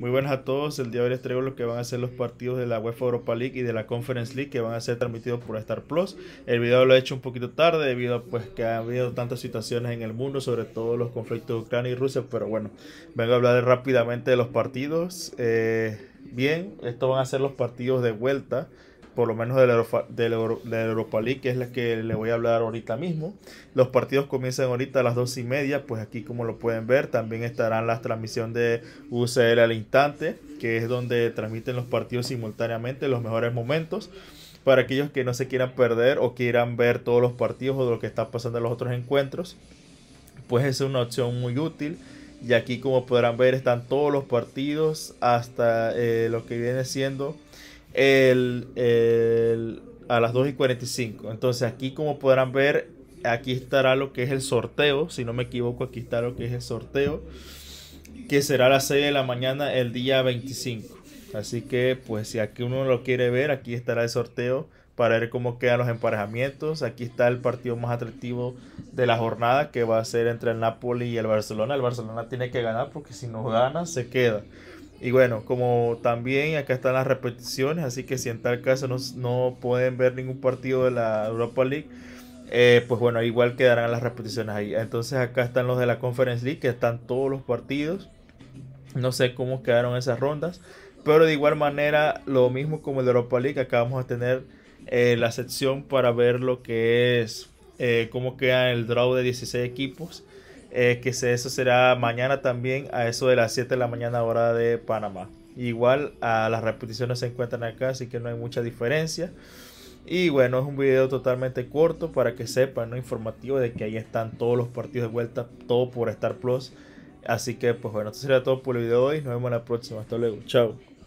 Muy buenas a todos. El día de hoy les traigo lo que van a ser los partidos de la UEFA Europa League y de la Conference League que van a ser transmitidos por Star Plus. El video lo he hecho un poquito tarde debido a pues, que ha habido tantas situaciones en el mundo, sobre todo los conflictos de Ucrania y Rusia. Pero bueno, vengo a hablar rápidamente de los partidos. Eh, bien, estos van a ser los partidos de vuelta por lo menos de la, Europa, League, que es la que le voy a hablar ahorita mismo. Los partidos comienzan ahorita a las dos y media, pues aquí como lo pueden ver, también estarán las transmisión de UCL al instante, que es donde transmiten los partidos simultáneamente, En los mejores momentos para aquellos que no se quieran perder o quieran ver todos los partidos o lo que está pasando en los otros encuentros, pues es una opción muy útil. Y aquí como podrán ver están todos los partidos hasta eh, lo que viene siendo el, a las 2 y 45. Entonces aquí como podrán ver, aquí estará lo que es el sorteo. Si no me equivoco, aquí está lo que es el sorteo. Que será a las 6 de la mañana el día 25. Así que pues si aquí uno lo quiere ver, aquí estará el sorteo para ver cómo quedan los emparejamientos. Aquí está el partido más atractivo de la jornada que va a ser entre el Napoli y el Barcelona. El Barcelona tiene que ganar porque si no gana se queda. Y bueno, como también acá están las repeticiones, así que si en tal caso no, pueden ver ningún partido de la Europa League, eh, pues bueno, igual quedarán las repeticiones ahí. Entonces acá están los de la Conference League, que están todos los partidos. No sé cómo quedaron esas rondas, pero de igual manera, lo mismo como el de Europa League, acá vamos a tener eh, la sección para ver lo que es, eh, cómo queda el draw de 16 equipos eh, que eso será mañana también a eso de las 7 de la mañana hora de Panamá. Igual a las repeticiones se encuentran acá, así que no hay mucha diferencia. Y bueno, es un video totalmente corto para que sepan, ¿no? Informativo de que ahí están todos los partidos de vuelta, todo por Star Plus. Así que pues bueno, esto será todo por el video de hoy. Nos vemos en la próxima. Hasta luego. Chao.